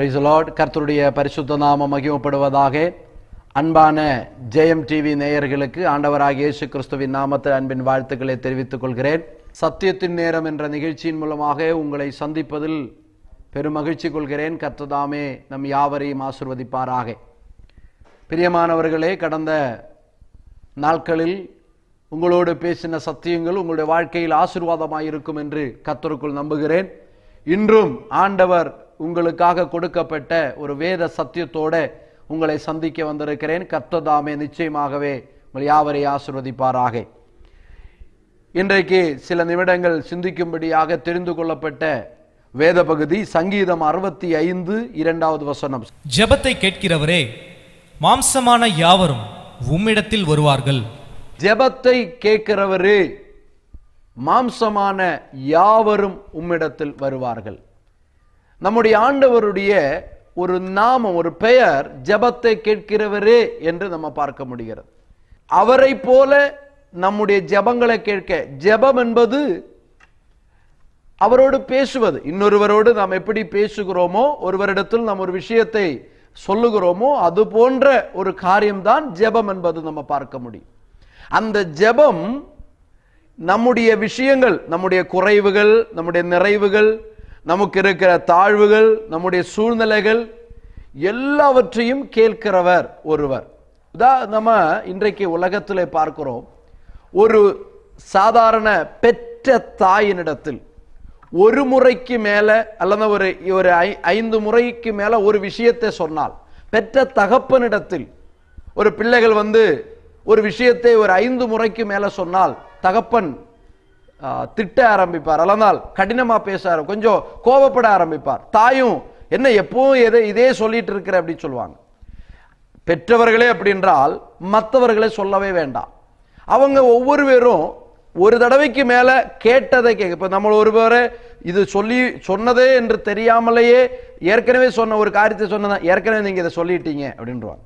பிரைசலாட் கர்த்தருடைய பரிசுத்த நாமம் மகிமப்படுவதாக அன்பான ஜெயம் டிவி நேயர்களுக்கு ஆண்டவராக இயேசு கிறிஸ்துவின் நாமத்தில் அன்பின் வாழ்த்துக்களை தெரிவித்துக் கொள்கிறேன் சத்தியத்தின் நேரம் என்ற நிகழ்ச்சியின் மூலமாக உங்களை சந்திப்பதில் பெரும் மகிழ்ச்சி கொள்கிறேன் கர்த்ததாமே நம் யாவரையும் ஆசிர்வதிப்பாராக பிரியமானவர்களே கடந்த நாட்களில் உங்களோடு பேசின சத்தியங்கள் உங்களுடைய வாழ்க்கையில் ஆசிர்வாதமாக இருக்கும் என்று கத்தருக்குள் நம்புகிறேன் இன்றும் ஆண்டவர் உங்களுக்காக கொடுக்கப்பட்ட ஒரு வேத சத்தியத்தோட உங்களை சந்திக்க வந்திருக்கிறேன் கர்த்ததாமே நிச்சயமாகவே உங்கள் யாவரை ஆசிர்வதிப்பாராக இன்றைக்கு சில நிமிடங்கள் சிந்திக்கும்படியாக தெரிந்து கொள்ளப்பட்ட வேத பகுதி சங்கீதம் அறுபத்தி ஐந்து இரண்டாவது வசனம் ஜெபத்தை கேட்கிறவரே மாம்சமான யாவரும் உம்மிடத்தில் வருவார்கள் ஜெபத்தை கேட்கிறவரே மாம்சமான யாவரும் உம்மிடத்தில் வருவார்கள் நம்முடைய ஆண்டவருடைய ஒரு நாமம் ஒரு பெயர் ஜபத்தை கேட்கிறவரே என்று நம்ம பார்க்க முடிகிறது அவரை போல நம்முடைய ஜபங்களை கேட்க ஜபம் என்பது அவரோடு பேசுவது இன்னொருவரோடு நாம் எப்படி பேசுகிறோமோ ஒருவரிடத்தில் நாம் ஒரு விஷயத்தை சொல்லுகிறோமோ அது போன்ற ஒரு காரியம்தான் ஜெபம் என்பது நம்ம பார்க்க முடியும் அந்த ஜெபம் நம்முடைய விஷயங்கள் நம்முடைய குறைவுகள் நம்முடைய நிறைவுகள் நமக்கு இருக்கிற தாழ்வுகள் நம்முடைய சூழ்நிலைகள் எல்லாவற்றையும் கேட்கிறவர் ஒருவர் இதா நம்ம இன்றைக்கு உலகத்தில் பார்க்கிறோம் ஒரு சாதாரண பெற்ற தாயினிடத்தில் ஒரு முறைக்கு மேலே அல்லது ஒரு ஒரு ஐ ஐந்து முறைக்கு மேலே ஒரு விஷயத்தை சொன்னால் பெற்ற தகப்பனிடத்தில் ஒரு பிள்ளைகள் வந்து ஒரு விஷயத்தை ஒரு ஐந்து முறைக்கு மேலே சொன்னால் தகப்பன் திட்ட ஆரம்பிப்பார் அதனால் கடினமாக பேச கொஞ்சம் கோபப்பட ஆரம்பிப்பார் தாயும் என்ன எப்பவும் எதை இதே சொல்லிட்டு இருக்கிற அப்படின்னு சொல்லுவாங்க பெற்றவர்களே அப்படின்றால் மற்றவர்களே சொல்லவே வேண்டாம் அவங்க ஒவ்வொரு பேரும் ஒரு தடவைக்கு மேலே கேட்டதை கேட்க இப்போ ஒரு பேர் இது சொல்லி சொன்னதே என்று தெரியாமலேயே ஏற்கனவே சொன்ன ஒரு காரியத்தை சொன்னதான் ஏற்கனவே நீங்கள் இதை சொல்லிட்டீங்க அப்படின்றவாங்க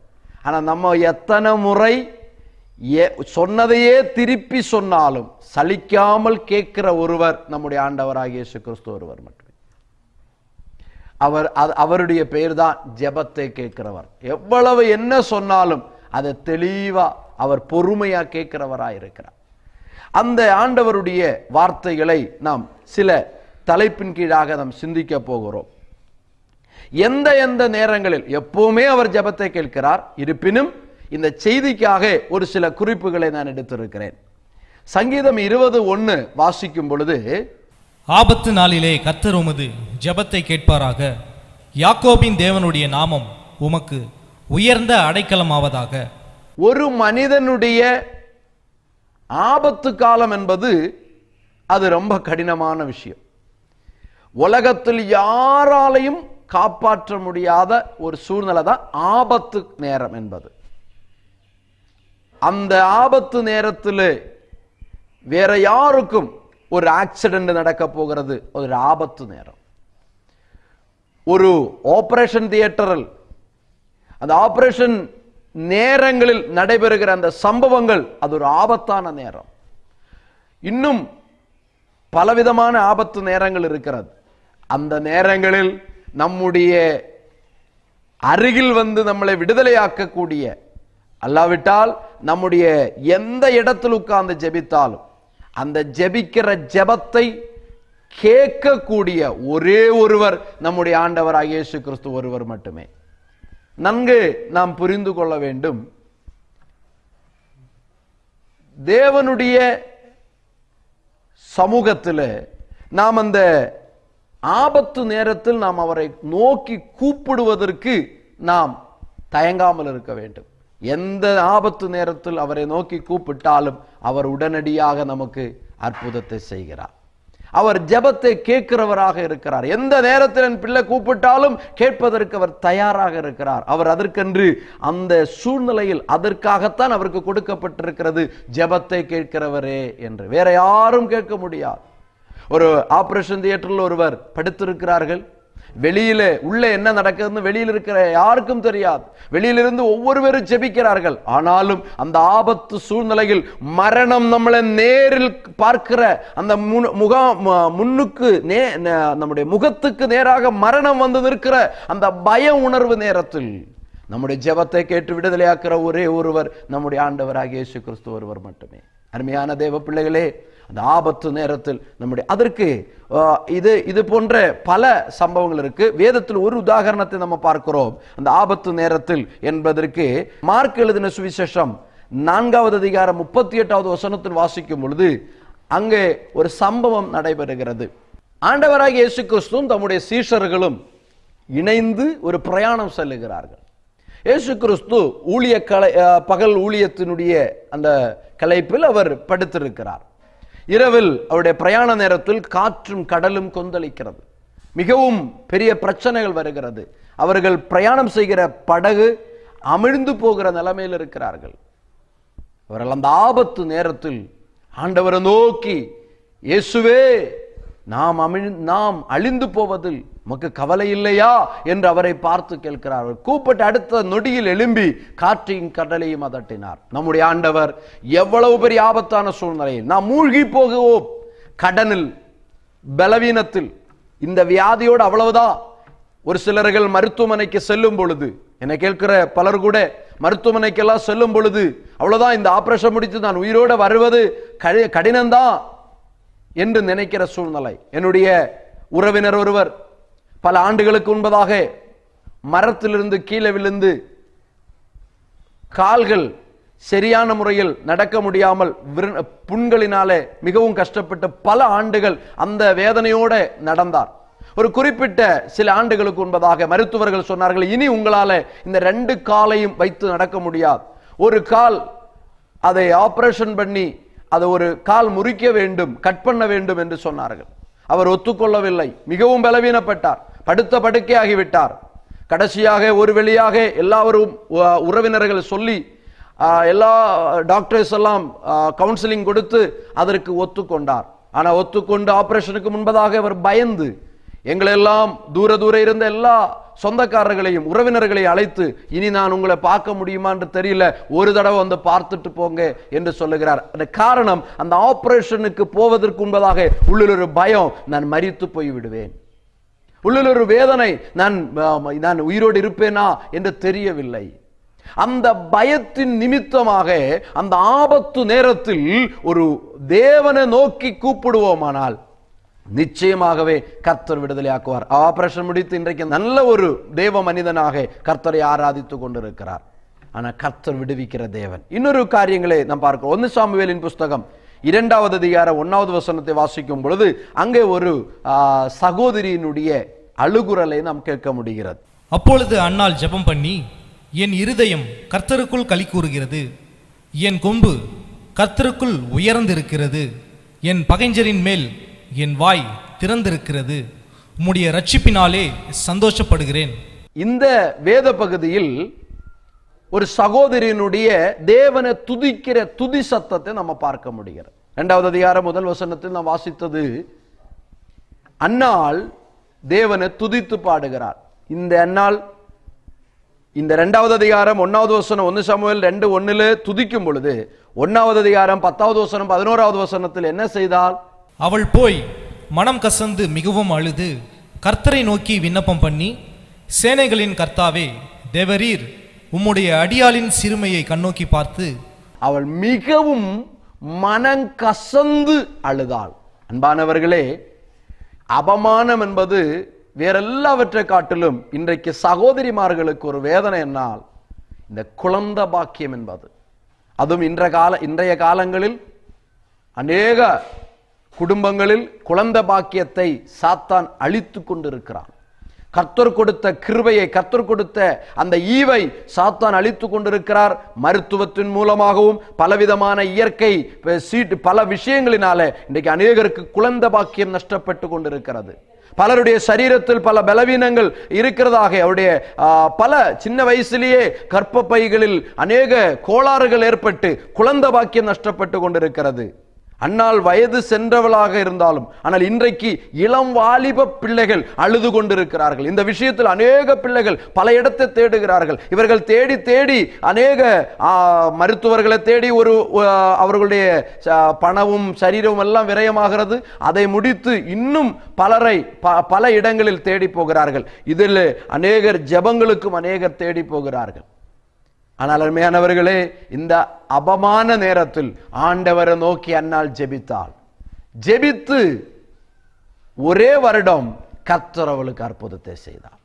ஆனால் நம்ம எத்தனை முறை சொன்னதையே திருப்பி சொன்னாலும் சலிக்காமல் கேட்கிற ஒருவர் நம்முடைய ஆண்டவராக இயேசு கிறிஸ்து ஒருவர் மட்டுமே அவர் அவருடைய பெயர் தான் ஜெபத்தை கேட்கிறவர் எவ்வளவு என்ன சொன்னாலும் அதை தெளிவா அவர் பொறுமையா கேட்கிறவராக இருக்கிறார் அந்த ஆண்டவருடைய வார்த்தைகளை நாம் சில தலைப்பின் கீழாக நாம் சிந்திக்க போகிறோம் எந்த எந்த நேரங்களில் எப்பவுமே அவர் ஜபத்தை கேட்கிறார் இருப்பினும் இந்த செய்திக்காக ஒரு சில குறிப்புகளை நான் எடுத்திருக்கிறேன் சங்கீதம் இருபது ஒன்று வாசிக்கும் பொழுது ஆபத்து நாளிலே கத்தர் உமது ஜபத்தை கேட்பாராக யாக்கோபின் தேவனுடைய நாமம் உமக்கு உயர்ந்த அடைக்கலம் ஆவதாக ஒரு மனிதனுடைய ஆபத்து காலம் என்பது அது ரொம்ப கடினமான விஷயம் உலகத்தில் யாராலையும் காப்பாற்ற முடியாத ஒரு சூழ்நிலை தான் ஆபத்து நேரம் என்பது அந்த ஆபத்து நேரத்தில் வேற யாருக்கும் ஒரு ஆக்சிடென்ட் நடக்க போகிறது ஒரு ஆபத்து நேரம் ஒரு ஆபரேஷன் தியேட்டரில் அந்த ஆபரேஷன் நேரங்களில் நடைபெறுகிற அந்த சம்பவங்கள் அது ஒரு ஆபத்தான நேரம் இன்னும் பலவிதமான ஆபத்து நேரங்கள் இருக்கிறது அந்த நேரங்களில் நம்முடைய அருகில் வந்து நம்மளை விடுதலையாக்கக்கூடிய அல்லாவிட்டால் நம்முடைய எந்த இடத்தில் உட்கார்ந்து ஜெபித்தாலும் அந்த ஜெபிக்கிற ஜெபத்தை கேட்கக்கூடிய ஒரே ஒருவர் நம்முடைய ஆண்டவர் இயேசு கிறிஸ்து ஒருவர் மட்டுமே நன்கு நாம் புரிந்து கொள்ள வேண்டும் தேவனுடைய சமூகத்தில் நாம் அந்த ஆபத்து நேரத்தில் நாம் அவரை நோக்கி கூப்பிடுவதற்கு நாம் தயங்காமல் இருக்க வேண்டும் எந்த ஆபத்து நேரத்தில் அவரை நோக்கி கூப்பிட்டாலும் அவர் உடனடியாக நமக்கு அற்புதத்தை செய்கிறார் அவர் ஜபத்தை கேட்கிறவராக இருக்கிறார் எந்த நேரத்தில் என் பிள்ளை கூப்பிட்டாலும் கேட்பதற்கு அவர் தயாராக இருக்கிறார் அவர் அதற்கென்று அந்த சூழ்நிலையில் அதற்காகத்தான் அவருக்கு கொடுக்கப்பட்டிருக்கிறது ஜபத்தை கேட்கிறவரே என்று வேற யாரும் கேட்க முடியாது ஒரு ஆபரேஷன் தியேட்டரில் ஒருவர் படுத்திருக்கிறார்கள் வெளியில உள்ள என்ன நடக்குதுன்னு வெளியில் இருக்கிற யாருக்கும் தெரியாது வெளியிலிருந்து ஒவ்வொருவரும் ஜெபிக்கிறார்கள் ஆனாலும் அந்த ஆபத்து சூழ்நிலையில் மரணம் நம்மளை நேரில் பார்க்கிற அந்த முன்னுக்கு நே நம்முடைய முகத்துக்கு நேராக மரணம் வந்து நிற்கிற அந்த பய உணர்வு நேரத்தில் நம்முடைய ஜெபத்தை கேட்டு விடுதலையாக்கிற ஒரே ஒருவர் நம்முடைய ஆண்டவராக இயேசு கிறிஸ்து ஒருவர் மட்டுமே அருமையான தேவ பிள்ளைகளே அந்த ஆபத்து நேரத்தில் நம்முடைய அதற்கு இது இது போன்ற பல சம்பவங்கள் இருக்கு வேதத்தில் ஒரு உதாகரணத்தை நம்ம பார்க்கிறோம் அந்த ஆபத்து நேரத்தில் என்பதற்கு மார்க் எழுதின சுவிசேஷம் நான்காவது அதிகாரம் முப்பத்தி எட்டாவது வசனத்தில் வாசிக்கும் பொழுது அங்கே ஒரு சம்பவம் நடைபெறுகிறது ஆண்டவராக இயேசு கிறிஸ்துவும் தம்முடைய சீஷர்களும் இணைந்து ஒரு பிரயாணம் செல்லுகிறார்கள் இயேசு கிறிஸ்து ஊழிய கலை பகல் ஊழியத்தினுடைய அந்த கலைப்பில் அவர் படுத்திருக்கிறார் இரவில் அவருடைய பிரயாண நேரத்தில் காற்றும் கடலும் கொந்தளிக்கிறது மிகவும் பெரிய பிரச்சனைகள் வருகிறது அவர்கள் பிரயாணம் செய்கிற படகு அமிழ்ந்து போகிற நிலைமையில் இருக்கிறார்கள் அவர்கள் அந்த ஆபத்து நேரத்தில் ஆண்டவரை நோக்கி இயேசுவே நாம் அமிழ் நாம் அழிந்து போவதில் உமக்கு கவலை இல்லையா என்று அவரை பார்த்து கேட்கிறார்கள் கூப்பிட்டு அடுத்த நொடியில் எழும்பி காற்றையும் கடலையும் அதட்டினார் நம்முடைய ஆண்டவர் எவ்வளவு பெரிய ஆபத்தான சூழ்நிலையில் நாம் மூழ்கி போகுவோம் கடனில் பலவீனத்தில் இந்த வியாதியோடு அவ்வளவுதான் ஒரு சிலர்கள் மருத்துவமனைக்கு செல்லும் பொழுது என்னை கேட்கிற பலர் கூட மருத்துவமனைக்கெல்லாம் செல்லும் பொழுது அவ்வளோதான் இந்த ஆப்ரேஷன் முடித்து நான் உயிரோடு வருவது கடினம்தான் என்று நினைக்கிற சூழ்நிலை என்னுடைய உறவினர் ஒருவர் பல ஆண்டுகளுக்கு முன்பதாக மரத்திலிருந்து கீழே விழுந்து கால்கள் சரியான முறையில் நடக்க முடியாமல் புண்களினாலே மிகவும் கஷ்டப்பட்டு பல ஆண்டுகள் அந்த வேதனையோடு நடந்தார் ஒரு குறிப்பிட்ட சில ஆண்டுகளுக்கு முன்பதாக மருத்துவர்கள் சொன்னார்கள் இனி உங்களால இந்த ரெண்டு காலையும் வைத்து நடக்க முடியாது ஒரு கால் அதை ஆபரேஷன் பண்ணி அதை ஒரு கால் முறிக்க வேண்டும் கட் பண்ண வேண்டும் என்று சொன்னார்கள் அவர் ஒத்துக்கொள்ளவில்லை மிகவும் பலவீனப்பட்டார் படுத்த படுக்கையாகிவிட்டார் கடைசியாக ஒரு வெளியாக எல்லாரும் உறவினர்கள் சொல்லி எல்லா டாக்டர்ஸ் எல்லாம் கவுன்சிலிங் கொடுத்து அதற்கு ஒத்துக்கொண்டார் ஆனால் ஒத்துக்கொண்டு ஆப்ரேஷனுக்கு முன்பதாக அவர் பயந்து எங்களெல்லாம் தூர தூர இருந்த எல்லா சொந்தக்காரர்களையும் உறவினர்களை அழைத்து இனி நான் உங்களை பார்க்க முடியுமான்னு தெரியல ஒரு தடவை வந்து பார்த்துட்டு போங்க என்று சொல்லுகிறார் அந்த காரணம் அந்த ஆபரேஷனுக்கு போவதற்கு முன்பதாக உள்ளில் ஒரு பயம் நான் மறித்து போய் விடுவேன் உள்ளில் ஒரு வேதனை நான் நான் உயிரோடு இருப்பேனா என்று தெரியவில்லை அந்த பயத்தின் நிமித்தமாக அந்த ஆபத்து நேரத்தில் ஒரு தேவனை நோக்கி கூப்பிடுவோமானால் நிச்சயமாகவே கர்த்தர் விடுதலை ஆக்குவார் ஆபரேஷன் முடித்து இன்றைக்கு நல்ல ஒரு தேவ மனிதனாக கர்த்தரை ஆராதித்துக் கொண்டிருக்கிறார் ஆனால் கர்த்தர் விடுவிக்கிற தேவன் இன்னொரு காரியங்களை நாம் பார்க்கிறோம் ஒன்று சாமுவேலின் புஸ்தகம் இரண்டாவது அதிகார ஒன்றாவது வசனத்தை வாசிக்கும் பொழுது அங்கே ஒரு சகோதரியினுடைய அழுகுரலை நாம் கேட்க முடிகிறது அப்பொழுது அன்னால் ஜெபம் பண்ணி என் இருதயம் கர்த்தருக்குள் களி கூறுகிறது என் கொம்பு கர்த்தருக்குள் உயர்ந்திருக்கிறது என் பகைஞ்சரின் மேல் என் வாய் திறந்திருக்கிறது உம்முடைய ரட்சிப்பினாலே சந்தோஷப்படுகிறேன் இந்த வேத பகுதியில் ஒரு சகோதரியனுடைய தேவனை துதிக்கிற துதி சத்தத்தை நம்ம பார்க்க முடிகிறது ரெண்டாவது அதிகாரம் முதல் வசனத்தில் நான் வாசித்தது அன்னால் தேவனை துதித்து பாடுகிறார் இந்த என்னால் இந்த ரெண்டாவது அதிகாரம் ஒன்றாவது வசனம் ஒன்று சமூகம் ரெண்டு ஒன்னுல துதிக்கும் பொழுது ஒன்றாவது அதிகாரம் பத்தாவது வசனம் பதினோராவது வசனத்தில் என்ன செய்தால் அவள் போய் மனம் கசந்து மிகவும் அழுது கர்த்தரை நோக்கி விண்ணப்பம் பண்ணி சேனைகளின் கர்த்தாவே தேவரீர் உம்முடைய அடியாளின் சிறுமையை கண்ணோக்கி பார்த்து அவள் மிகவும் மனம் கசந்து அழுதாள் அன்பானவர்களே அபமானம் என்பது வேற எல்லாவற்றை காட்டிலும் இன்றைக்கு சகோதரிமார்களுக்கு ஒரு வேதனை என்னால் இந்த குழந்த பாக்கியம் என்பது அதுவும் இன்ற கால இன்றைய காலங்களில் அநேக குடும்பங்களில் குழந்த பாக்கியத்தை சாத்தான் அழித்து கொண்டிருக்கிறான் கர்த்தர் கொடுத்த கிருபையை கர்த்தர் கொடுத்த அந்த ஈவை சாத்தான் அழித்து கொண்டிருக்கிறார் மருத்துவத்தின் மூலமாகவும் பலவிதமான இயற்கை சீட்டு பல விஷயங்களினால இன்றைக்கு அநேகருக்கு குழந்த பாக்கியம் நஷ்டப்பட்டு கொண்டிருக்கிறது பலருடைய சரீரத்தில் பல பலவீனங்கள் இருக்கிறதாக அவருடைய பல சின்ன வயசுலேயே கற்பப்பைகளில் அநேக கோளாறுகள் ஏற்பட்டு குழந்த பாக்கியம் நஷ்டப்பட்டு கொண்டிருக்கிறது அன்னால் வயது சென்றவளாக இருந்தாலும் ஆனால் இன்றைக்கு இளம் வாலிப பிள்ளைகள் அழுது கொண்டிருக்கிறார்கள் இந்த விஷயத்தில் அநேக பிள்ளைகள் பல இடத்தை தேடுகிறார்கள் இவர்கள் தேடி தேடி அநேக மருத்துவர்களை தேடி ஒரு அவர்களுடைய பணமும் சரீரமும் எல்லாம் விரயமாகிறது அதை முடித்து இன்னும் பலரை பல இடங்களில் தேடி போகிறார்கள் இதில் அநேகர் ஜபங்களுக்கும் அநேகர் தேடி போகிறார்கள் ஆனால் அருமையானவர்களே இந்த அபமான நேரத்தில் ஆண்டவரை நோக்கி அன்னால் ஜெபித்தாள் ஜெபித்து ஒரே வருடம் கத்தர் அவளுக்கு அற்புதத்தை செய்தாள்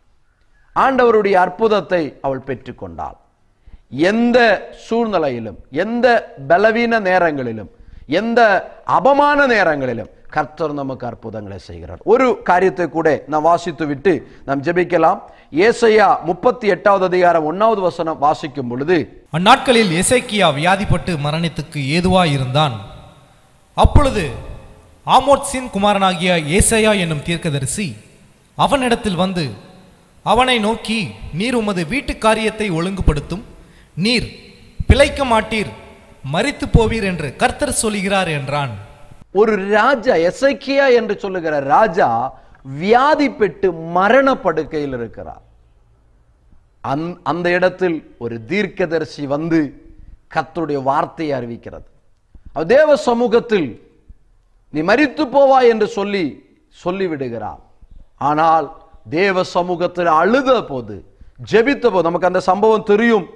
ஆண்டவருடைய அற்புதத்தை அவள் பெற்றுக்கொண்டாள் எந்த சூழ்நிலையிலும் எந்த பலவீன நேரங்களிலும் எந்த அபமான நேரங்களிலும் கர்த்தர் நமக்கு அற்புதங்களை செய்கிறார் ஒரு காரியத்தை கூட நாம் வாசித்து விட்டு நாம் ஜெபிக்கலாம் ஏசையா முப்பத்தி எட்டாவது அதிகாரம் ஒன்னாவது வசனம் வாசிக்கும் பொழுது அந்நாட்களில் எசைக்கியா வியாதிப்பட்டு மரணத்துக்கு ஏதுவா இருந்தான் அப்பொழுது ஆமோட்சின் குமாரனாகிய ஏசையா என்னும் தீர்க்கதரிசி அவனிடத்தில் வந்து அவனை நோக்கி நீர் உமது வீட்டு காரியத்தை ஒழுங்குபடுத்தும் நீர் பிழைக்க மாட்டீர் மறித்து போவீர் என்று கர்த்தர் சொல்கிறார் என்றான் ஒரு ராஜா எசைக்கியா என்று சொல்லுகிற ராஜா வியாதி மரண படுக்கையில் இருக்கிறார் அந்த இடத்தில் ஒரு தீர்க்கதரிசி வந்து கத்தருடைய வார்த்தையை அறிவிக்கிறது தேவ சமூகத்தில் நீ மறித்து போவா என்று சொல்லி சொல்லிவிடுகிறார் ஆனால் தேவ சமூகத்தில் அழுத போது ஜெபித்த போது நமக்கு அந்த சம்பவம் தெரியும்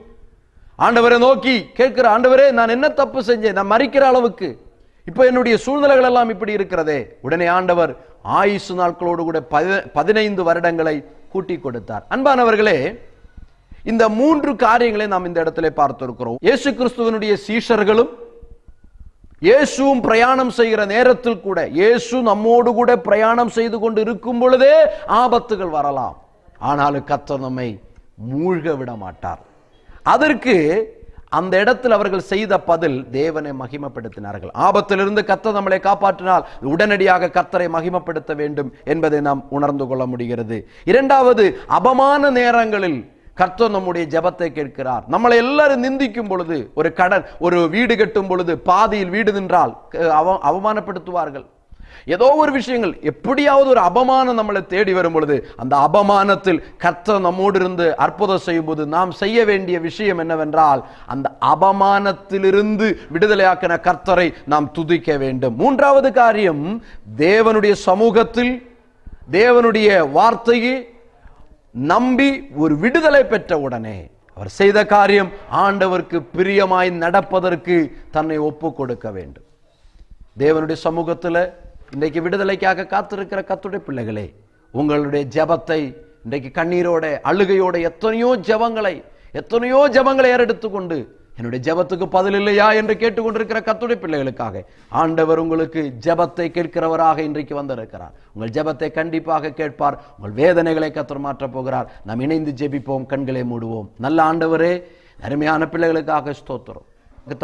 ஆண்டவரை நோக்கி கேட்கிற ஆண்டவரே நான் என்ன தப்பு செஞ்சேன் நான் மறிக்கிற அளவுக்கு இப்போ என்னுடைய சூழ்நிலைகள் எல்லாம் இப்படி இருக்கிறதே உடனே ஆண்டவர் ஆயுசு நாட்களோடு கூட பதினைந்து வருடங்களை கூட்டி கொடுத்தார் அன்பானவர்களே இந்த மூன்று காரியங்களை நாம் இந்த இடத்துல பார்த்திருக்கிறோம் இயேசு கிறிஸ்துவனுடைய சீஷர்களும் இயேசுவும் பிரயாணம் செய்கிற நேரத்தில் கூட இயேசு நம்மோடு கூட பிரயாணம் செய்து கொண்டு இருக்கும் பொழுதே ஆபத்துகள் வரலாம் ஆனாலும் கத்த நம்மை மூழ்க விட மாட்டார் அதற்கு அந்த இடத்தில் அவர்கள் செய்த பதில் தேவனை மகிமப்படுத்தினார்கள் ஆபத்திலிருந்து கத்த நம்மளை காப்பாற்றினால் உடனடியாக கத்தரை மகிமப்படுத்த வேண்டும் என்பதை நாம் உணர்ந்து கொள்ள முடிகிறது இரண்டாவது அபமான நேரங்களில் கர்த்தர் நம்முடைய ஜபத்தை கேட்கிறார் நம்மளை எல்லாரும் நிந்திக்கும் பொழுது ஒரு கடன் ஒரு வீடு கட்டும் பொழுது பாதியில் வீடு நின்றால் அவமானப்படுத்துவார்கள் ஏதோ ஒரு விஷயங்கள் எப்படியாவது ஒரு அபமானம் நம்மளை தேடி வரும் பொழுது அந்த அபமானத்தில் கர்த்த நம்மோடு இருந்து அற்புதம் போது நாம் செய்ய வேண்டிய விஷயம் என்னவென்றால் அந்த அபமானத்திலிருந்து விடுதலையாக்கின கர்த்தரை நாம் துதிக்க வேண்டும் மூன்றாவது காரியம் தேவனுடைய சமூகத்தில் தேவனுடைய வார்த்தையை நம்பி ஒரு விடுதலை பெற்ற உடனே அவர் செய்த காரியம் ஆண்டவருக்கு பிரியமாய் நடப்பதற்கு தன்னை ஒப்பு கொடுக்க வேண்டும் தேவனுடைய சமூகத்தில் இன்றைக்கு விடுதலைக்காக காத்திருக்கிற கத்துடை பிள்ளைகளே உங்களுடைய ஜபத்தை இன்றைக்கு கண்ணீரோட அழுகையோட எத்தனையோ ஜபங்களை எத்தனையோ ஜபங்களை கொண்டு என்னுடைய ஜபத்துக்கு பதில் இல்லையா என்று கேட்டுக்கொண்டிருக்கிற கத்துடை பிள்ளைகளுக்காக ஆண்டவர் உங்களுக்கு ஜபத்தை கேட்கிறவராக இன்றைக்கு வந்திருக்கிறார் உங்கள் ஜபத்தை கண்டிப்பாக கேட்பார் உங்கள் வேதனைகளை கத்தர் மாற்றப் போகிறார் நாம் இணைந்து ஜெபிப்போம் கண்களை மூடுவோம் நல்ல ஆண்டவரே அருமையான பிள்ளைகளுக்காக ஸ்தோத்திரம்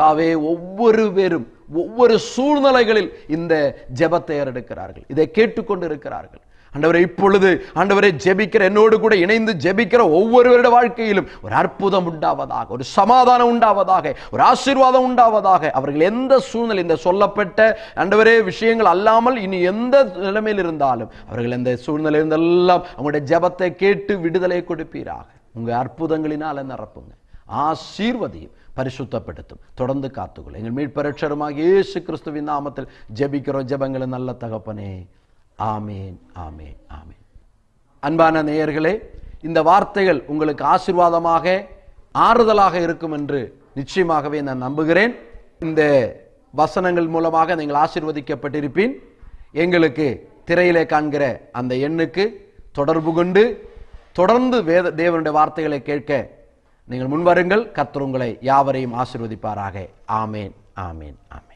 தாவே ஒவ்வொரு பேரும் ஒவ்வொரு சூழ்நிலைகளில் இந்த ஜெபத்தை ஏறெடுக்கிறார்கள் இதை கேட்டுக்கொண்டு இருக்கிறார்கள் ஆண்டவரை இப்பொழுது ஆண்டவரை ஜெபிக்கிற என்னோடு கூட இணைந்து ஜெபிக்கிற ஒவ்வொருவருடைய வாழ்க்கையிலும் ஒரு அற்புதம் உண்டாவதாக ஒரு சமாதானம் உண்டாவதாக ஒரு ஆசீர்வாதம் உண்டாவதாக அவர்கள் எந்த சூழ்நிலை இந்த சொல்லப்பட்ட ஆண்டவரே விஷயங்கள் அல்லாமல் இனி எந்த நிலைமையில் இருந்தாலும் அவர்கள் எந்த சூழ்நிலை இருந்தெல்லாம் அவங்களுடைய ஜெபத்தை கேட்டு விடுதலை கொடுப்பீராக உங்கள் அற்புதங்களினால் நிரப்புங்க ஆசீர்வதியும் பரிசுத்தப்படுத்தும் தொடர்ந்து காத்துக்கொள் எங்கள் மீட்பரட்சருமாக இயேசு கிறிஸ்துவின் நாமத்தில் ஜெபிக்கிறோம் ജപങ്ങൾ நல்ல தகப்பனே ஆமேன் ஆமேன் ஆமேன் அன்பான நேயர்களே இந்த வார்த்தைகள் உங்களுக்கு ஆசிர்வாதமாக ஆறுதலாக இருக்கும் என்று நிச்சயமாகவே நான் நம்புகிறேன் இந்த வசனங்கள் மூலமாக நீங்கள் ஆசிர்வதிக்கப்பட்டிருப்பீன் எங்களுக்கு திரையிலே காண்கிற அந்த எண்ணுக்கு தொடர்பு கொண்டு தொடர்ந்து வேத தேவனுடைய வார்த்தைகளை கேட்க நீங்கள் முன்வருங்கள் கத்தர் உங்களை யாவரையும் ஆசிர்வதிப்பாராக ஆமேன் ஆமேன் ஆமேன்